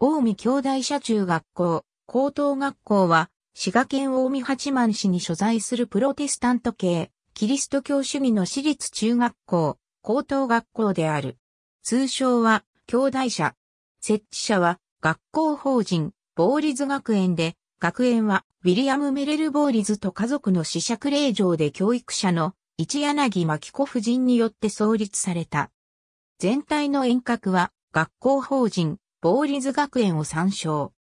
近江兄弟社中学校、高等学校は、滋賀県近江八幡市に所在するプロテスタント系、キリスト教主義の私立中学校、高等学校である。通称は、兄弟社。設置者は、学校法人、ボーリズ学園で、学園は、ウィリアム・メレル・ボーリズと家族の死釈令状で教育者の、一柳牧子夫人によって創立された。全体の遠隔は、学校法人、ボーリズ学園を参照。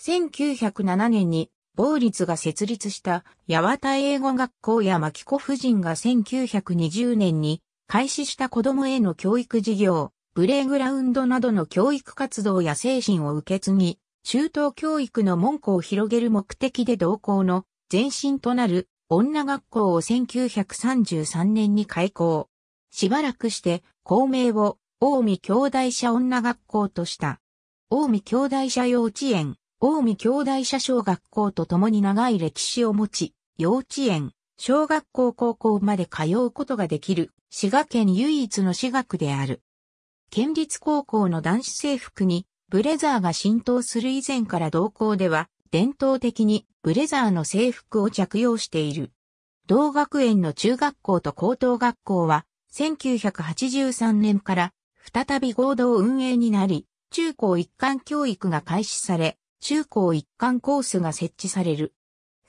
1907年に、ボーリズが設立した、八幡英語学校や牧子夫人が1920年に、開始した子供への教育事業、プレイグラウンドなどの教育活動や精神を受け継ぎ、中等教育の門戸を広げる目的で同校の前身となる女学校を1933年に開校。しばらくして校名を大見兄弟者女学校とした。大見兄弟社幼稚園、大見兄弟社小学校と共に長い歴史を持ち、幼稚園、小学校高校まで通うことができる、滋賀県唯一の私学である。県立高校の男子制服に、ブレザーが浸透する以前から同校では、伝統的にブレザーの制服を着用している。同学園の中学校と高等学校は、1983年から再び合同運営になり、中高一貫教育が開始され、中高一貫コースが設置される。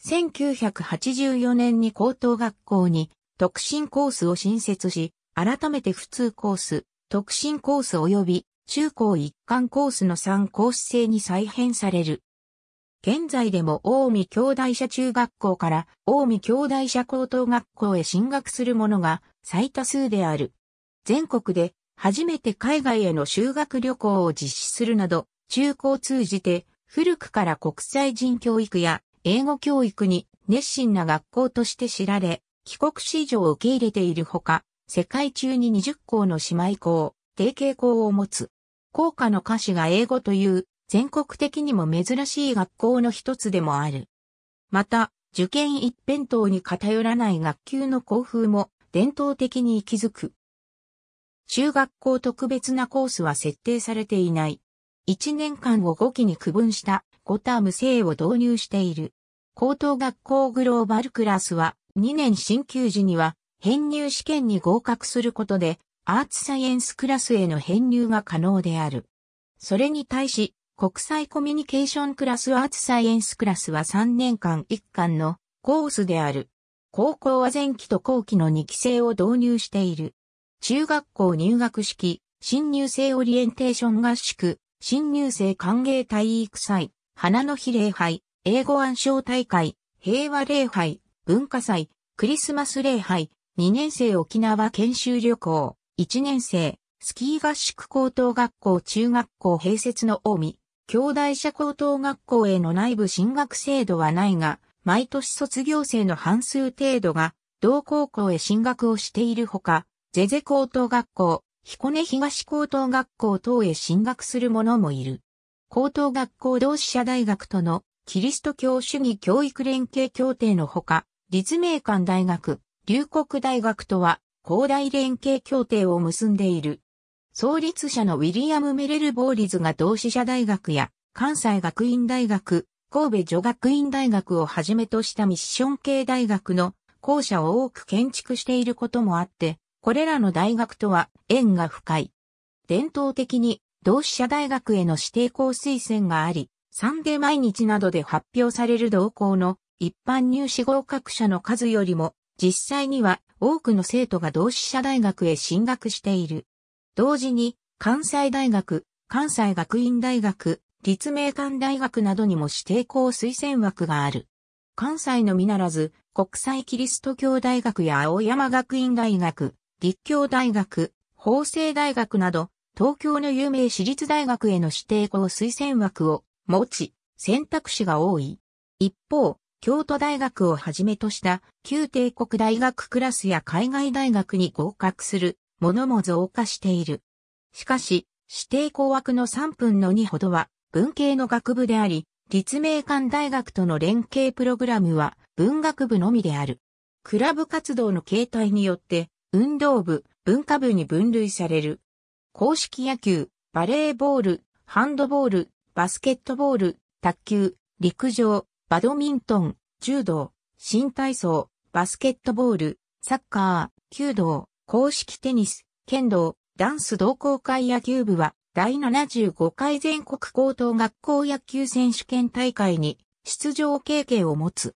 1984年に高等学校に特進コースを新設し、改めて普通コース、特進コース及び中高一貫コースの3コース制に再編される。現在でも大見兄弟社中学校から大見兄弟社高等学校へ進学する者が最多数である。全国で初めて海外への修学旅行を実施するなど、中高を通じて古くから国際人教育や英語教育に熱心な学校として知られ、帰国子女を受け入れているほか、世界中に20校の姉妹校、提携校を持つ。校歌の歌詞が英語という全国的にも珍しい学校の一つでもある。また、受験一辺倒に偏らない学級の校風も伝統的に息づく。中学校特別なコースは設定されていない。1年間を5期に区分した5ターム制を導入している。高等学校グローバルクラスは2年進級時には編入試験に合格することでアーツサイエンスクラスへの編入が可能である。それに対し国際コミュニケーションクラスアーツサイエンスクラスは3年間1巻のコースである。高校は前期と後期の2期制を導入している。中学校入学式、新入生オリエンテーション合宿、新入生歓迎体育祭、花の日礼拝、英語暗唱大会、平和礼拝、文化祭、クリスマス礼拝、2年生沖縄研修旅行、1年生、スキー合宿高等学校中学校併設の近江、兄弟社高等学校への内部進学制度はないが、毎年卒業生の半数程度が、同高校へ進学をしているほか、ゼゼ高等学校、彦根東高等学校等へ進学する者もいる。高等学校同志社大学とのキリスト教主義教育連携協定のほか、立命館大学、龍谷大学とは、広大連携協定を結んでいる。創立者のウィリアム・メレル・ボーリズが同志社大学や関西学院大学、神戸女学院大学をはじめとしたミッション系大学の校舎を多く建築していることもあって、これらの大学とは縁が深い。伝統的に同志社大学への指定校推薦があり、サンデー毎日などで発表される同校の一般入試合格者の数よりも、実際には多くの生徒が同志社大学へ進学している。同時に、関西大学、関西学院大学、立命館大学などにも指定校推薦枠がある。関西のみならず、国際キリスト教大学や青山学院大学、立教大学、法政大学など、東京の有名私立大学への指定校推薦枠を持ち、選択肢が多い。一方、京都大学をはじめとした旧帝国大学クラスや海外大学に合格するものも増加している。しかし、指定校枠の3分の2ほどは文系の学部であり、立命館大学との連携プログラムは文学部のみである。クラブ活動の形態によって運動部、文化部に分類される。公式野球、バレーボール、ハンドボール、バスケットボール、卓球、陸上、バドミントン、柔道、新体操、バスケットボール、サッカー、弓道、公式テニス、剣道、ダンス同好会野球部は、第75回全国高等学校野球選手権大会に出場経験を持つ。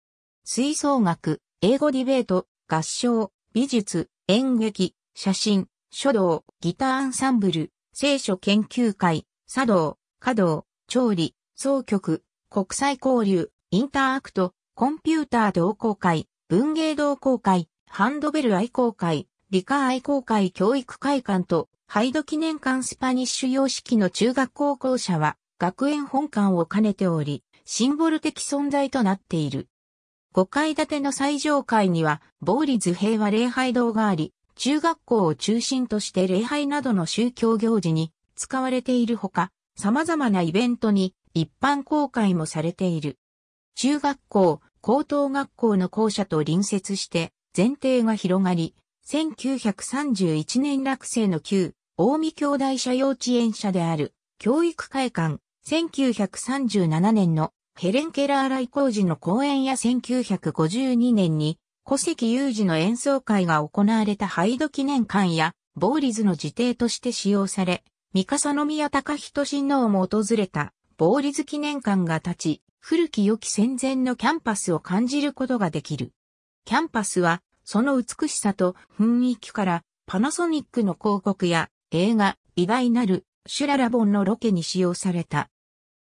吹奏楽、英語ディベート、合唱、美術、演劇、写真、書道、ギターアンサンブル、聖書研究会、茶道、華道、調理、総局、国際交流、インターアクト、コンピューター同好会、文芸同好会、ハンドベル愛好会、理科愛好会教育会館と、ハイド記念館スパニッシュ様式の中学高校者は、学園本館を兼ねており、シンボル的存在となっている。5階建ての最上階には、ボーリズ平和礼拝堂があり、中学校を中心として礼拝などの宗教行事に使われているほか、様々なイベントに一般公開もされている。中学校、高等学校の校舎と隣接して、前提が広がり、1931年落成の旧、大見兄弟社幼稚園舎である、教育会館、1937年のヘレン・ケラーラコ工事の公演や1952年に古関有事の演奏会が行われたハイド記念館やボーリズの自邸として使用され、三笠宮隆人親王も訪れたボーリズ記念館が立ち、古き良き戦前のキャンパスを感じることができる。キャンパスは、その美しさと雰囲気から、パナソニックの広告や映画、偉大なるシュララボンのロケに使用された。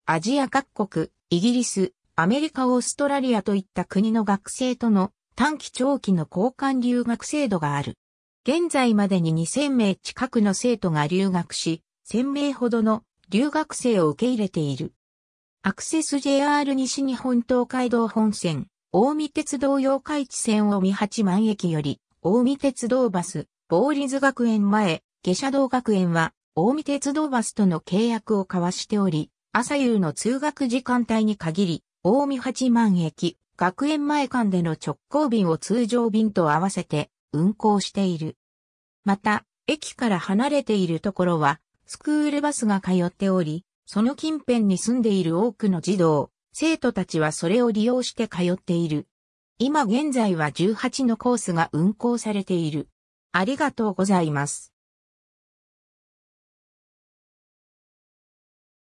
アジア各国、イギリス、アメリカオーストラリアといった国の学生との短期長期の交換留学制度がある。現在までに2000名近くの生徒が留学し、1000名ほどの留学生を受け入れている。アクセス JR 西日本東海道本線、大見鉄道洋海地線を見八万駅より、大見鉄道バス、ボーリズ学園前、下車道学園は、大見鉄道バスとの契約を交わしており、朝夕の通学時間帯に限り、大見八幡駅、学園前間での直行便を通常便と合わせて運行している。また、駅から離れているところは、スクールバスが通っており、その近辺に住んでいる多くの児童、生徒たちはそれを利用して通っている。今現在は18のコースが運行されている。ありがとうございます。